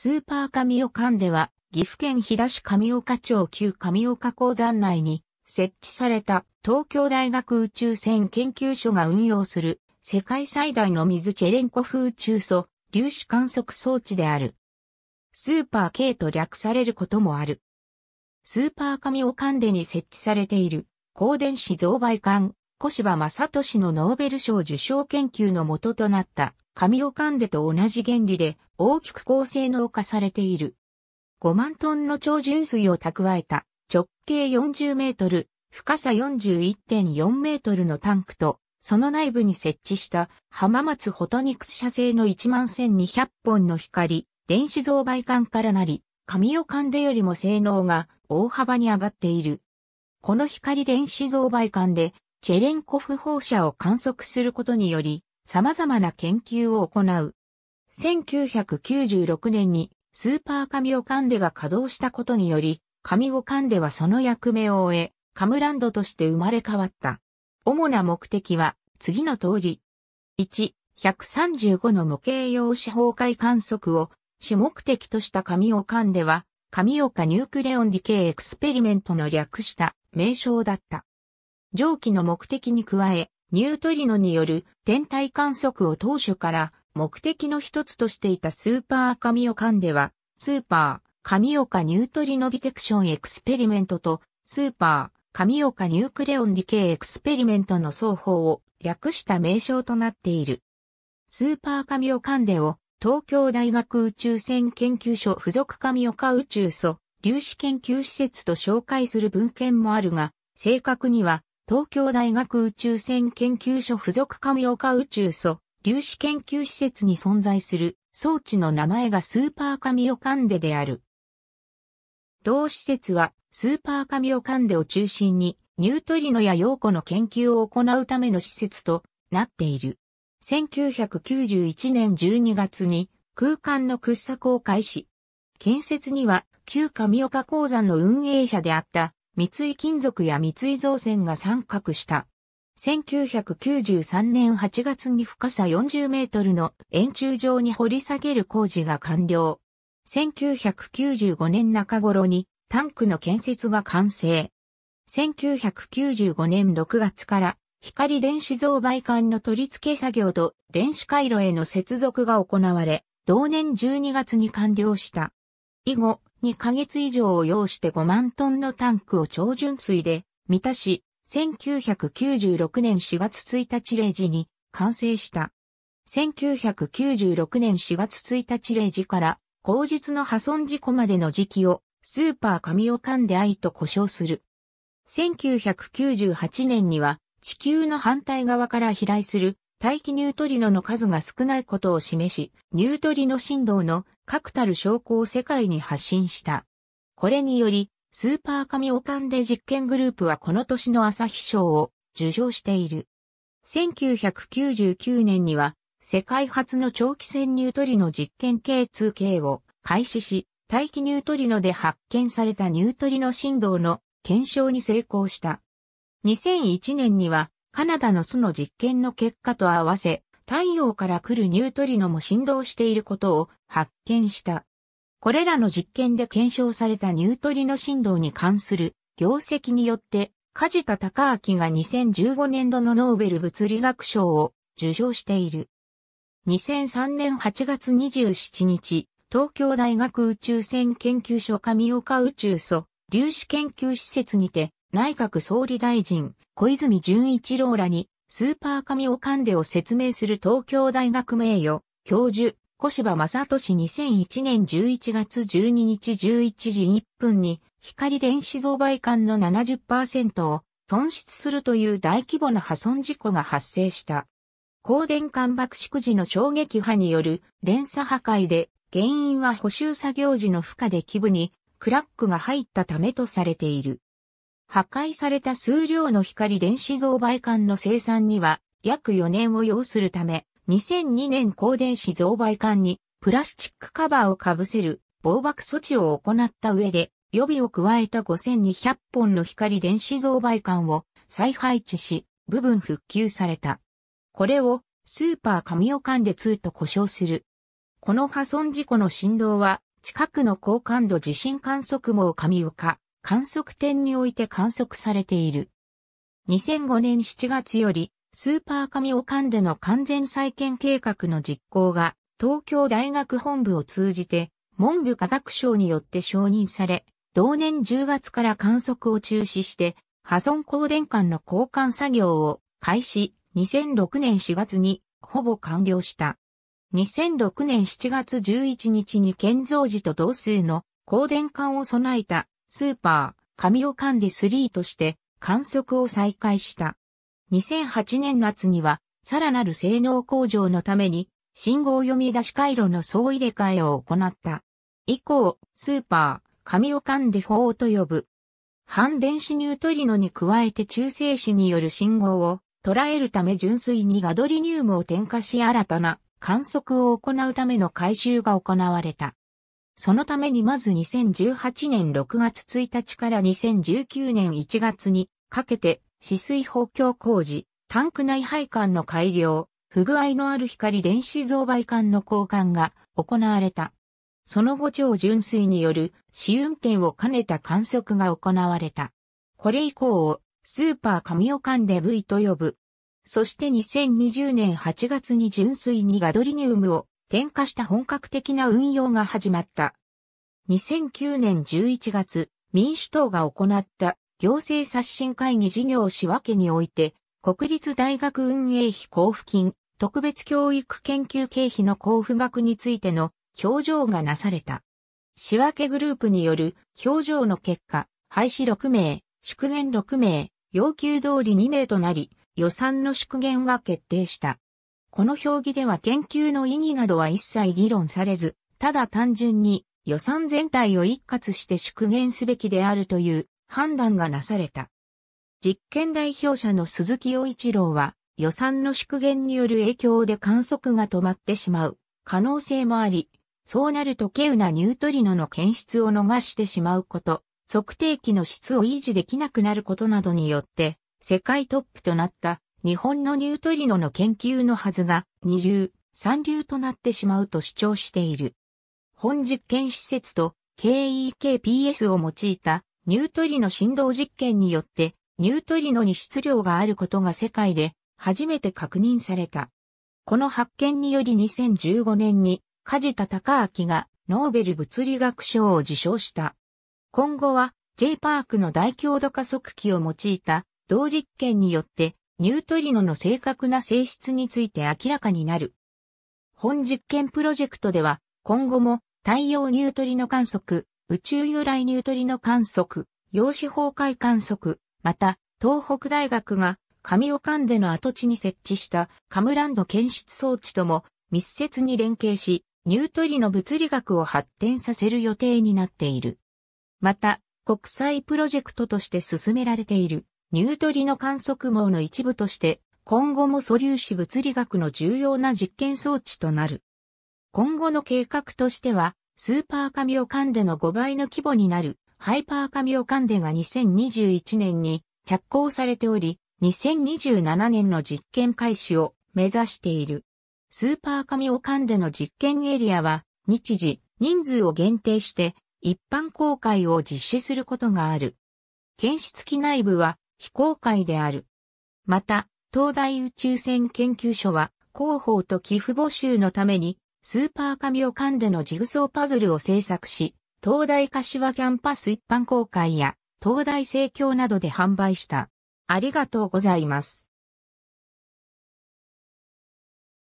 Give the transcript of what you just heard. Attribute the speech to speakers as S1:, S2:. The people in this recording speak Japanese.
S1: スーパー神尾館では、岐阜県飛騨市神岡町旧神岡鉱山内に設置された東京大学宇宙船研究所が運用する世界最大の水チェレンコフ宇宙素粒子観測装置である。スーパー K と略されることもある。スーパー神尾館でに設置されている光電子増倍管、小芝正俊のノーベル賞受賞研究の元となった神尾館でと同じ原理で大きく高性能化されている。5万トンの超純水を蓄えた直径40メートル、深さ41.4メートルのタンクと、その内部に設置した浜松フォトニクス社製の11200本の光、電子増倍管からなり、紙を噛んでよりも性能が大幅に上がっている。この光電子増倍管で、チェレンコフ放射を観測することにより、様々な研究を行う1996年にスーパーカミオカンデが稼働したことにより、カミオカンデはその役目を終え、カムランドとして生まれ変わった。主な目的は次の通り。1、135の模型用紙崩壊観測を主目的としたカンデは、カミオカニュークレオンディケイエクスペリメントの略した名称だった。蒸気の目的に加え、ニュートリノによる天体観測を当初から目的の一つとしていたスーパー神岡では、スーパー神岡ニュートリノディテクションエクスペリメントと、スーパー神岡ニュークレオンディケイエクスペリメントの双方を略した名称となっている。スーパー神岡でを東京大学宇宙船研究所附属神岡宇宙所粒子研究施設と紹介する文献もあるが、正確には東京大学宇宙船研究所附属神岡宇宙所粒子研究施設に存在する装置の名前がスーパーカミオカンデである。同施設はスーパーカミオカンデを中心にニュートリノや陽子の研究を行うための施設となっている。1991年12月に空間の掘削を開始。建設には旧オ岡鉱山の運営者であった三井金属や三井造船が参画した。1993年8月に深さ40メートルの円柱状に掘り下げる工事が完了。1995年中頃にタンクの建設が完成。1995年6月から光電子増倍管の取り付け作業と電子回路への接続が行われ、同年12月に完了した。以後、2ヶ月以上を要して5万トンのタンクを超純水で満たし、1996年4月1日0時に完成した。1996年4月1日0時から後日の破損事故までの時期をスーパー神を噛んで愛と呼称する。1998年には地球の反対側から飛来する大気ニュートリノの数が少ないことを示し、ニュートリノ振動の確たる証拠を世界に発信した。これにより、スーパーミオカンデ実験グループはこの年の朝日賞を受賞している。1999年には、世界初の長期戦ニュートリノ実験 K2K を開始し、大気ニュートリノで発見されたニュートリノ振動の検証に成功した。2001年には、カナダの巣の実験の結果と合わせ、太陽から来るニュートリノも振動していることを発見した。これらの実験で検証されたニュートリノ振動に関する業績によって、梶田隆明が2015年度のノーベル物理学賞を受賞している。2003年8月27日、東京大学宇宙船研究所上岡宇宙素粒子研究施設にて、内閣総理大臣、小泉純一郎らに、スーパー上オカンデを説明する東京大学名誉、教授、小芝正俊2001年11月12日11時1分に光電子増倍管の70%を損失するという大規模な破損事故が発生した。光電管爆縮時の衝撃波による連鎖破壊で原因は補修作業時の負荷で基部にクラックが入ったためとされている。破壊された数量の光電子増倍管の生産には約4年を要するため、2002年高電子増倍管にプラスチックカバーをかぶせる防爆措置を行った上で予備を加えた5200本の光電子増倍管を再配置し部分復旧された。これをスーパー神尾管で2と呼称する。この破損事故の振動は近くの高感度地震観測網神岡観測点において観測されている。2005年7月よりスーパー神オカンでの完全再建計画の実行が東京大学本部を通じて文部科学省によって承認され、同年10月から観測を中止して破損光電管の交換作業を開始2006年4月にほぼ完了した。2006年7月11日に建造時と同数の光電管を備えたスーパー神尾管理3として観測を再開した。2008年夏には、さらなる性能向上のために、信号読み出し回路の総入れ替えを行った。以降、スーパー、紙を噛んで法と呼ぶ。反電子ニュートリノに加えて中性子による信号を捉えるため純粋にガドリニウムを添加し新たな観測を行うための回収が行われた。そのためにまず2018年6月1日から2019年1月にかけて止水補強工事、タンク内配管の改良、不具合のある光電子増倍管の交換が行われた。その後超純水による試運転を兼ねた観測が行われた。これ以降をスーパー神尾間で V と呼ぶ。そして2020年8月に純水にガドリニウムを添加した本格的な運用が始まった。2009年11月、民主党が行った行政刷新会議事業仕分けにおいて、国立大学運営費交付金、特別教育研究経費の交付額についての表情がなされた。仕分けグループによる表情の結果、廃止6名、縮減6名、要求通り2名となり、予算の縮減が決定した。この評議では研究の意義などは一切議論されず、ただ単純に予算全体を一括して縮減すべきであるという判断がなされた。実験代表者の鈴木陽一郎は、予算の縮減による影響で観測が止まってしまう可能性もあり、そうなるとケウなニュートリノの検出を逃してしまうこと、測定器の質を維持できなくなることなどによって、世界トップとなった日本のニュートリノの研究のはずが二流、三流となってしまうと主張している。本実験施設と KEKPS を用いたニュートリノ振動実験によって、ニュートリノに質量があることが世界で初めて確認された。この発見により2015年に梶田隆明がノーベル物理学賞を受賞した。今後は J パークの大強度加速器を用いた同実験によってニュートリノの正確な性質について明らかになる。本実験プロジェクトでは今後も太陽ニュートリノ観測、宇宙由来ニュートリノ観測、陽子崩壊観測、また、東北大学が神岡間での跡地に設置したカムランド検出装置とも密接に連携し、ニュートリノ物理学を発展させる予定になっている。また、国際プロジェクトとして進められているニュートリノ観測網の一部として、今後も素粒子物理学の重要な実験装置となる。今後の計画としては、スーパーカミオカンデの5倍の規模になるハイパーカミオカンデが2021年に着工されており、2027年の実験開始を目指している。スーパーカミオカンデの実験エリアは日時、人数を限定して一般公開を実施することがある。検出機内部は非公開である。また、東大宇宙船研究所は広報と寄付募集のためにスーパー紙を噛んでのジグソーパズルを制作し、東大柏キャンパス一般公開や東大生協などで販売した。ありがとうございます。